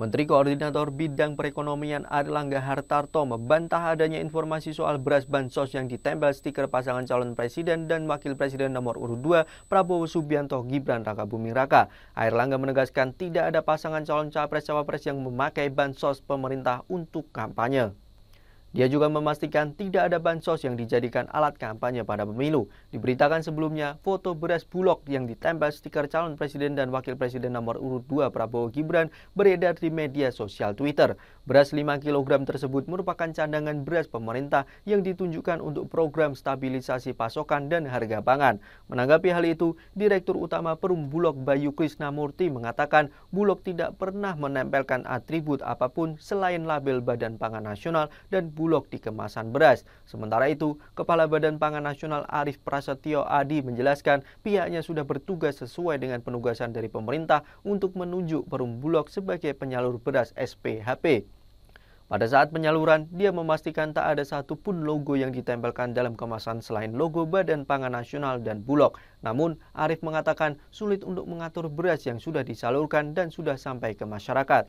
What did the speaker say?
Menteri Koordinator Bidang Perekonomian Erlangga Hartarto membantah adanya informasi soal beras bansos yang ditempel stiker pasangan calon presiden dan wakil presiden nomor urut 2 Prabowo Subianto Gibran Raka Buming Raka. Erlangga menegaskan tidak ada pasangan calon capres-cawapres yang memakai bansos pemerintah untuk kampanye. Dia juga memastikan tidak ada bansos yang dijadikan alat kampanye pada pemilu. Diberitakan sebelumnya, foto beras bulog yang ditempel stiker calon presiden dan wakil presiden nomor urut 2 Prabowo Gibran beredar di media sosial Twitter. Beras 5 kg tersebut merupakan cadangan beras pemerintah yang ditunjukkan untuk program stabilisasi pasokan dan harga pangan. Menanggapi hal itu, Direktur Utama Perum Bulog Bayu Krisnamurti mengatakan Bulog tidak pernah menempelkan atribut apapun selain label Badan Pangan Nasional dan Bulog di kemasan beras. Sementara itu, Kepala Badan Pangan Nasional Arief Prasetyo Adi menjelaskan pihaknya sudah bertugas sesuai dengan penugasan dari pemerintah untuk menunjuk Perum Bulog sebagai penyalur beras SPHP. Pada saat penyaluran, dia memastikan tak ada satupun logo yang ditempelkan dalam kemasan selain logo Badan Pangan Nasional dan Bulog. Namun, Arief mengatakan sulit untuk mengatur beras yang sudah disalurkan dan sudah sampai ke masyarakat.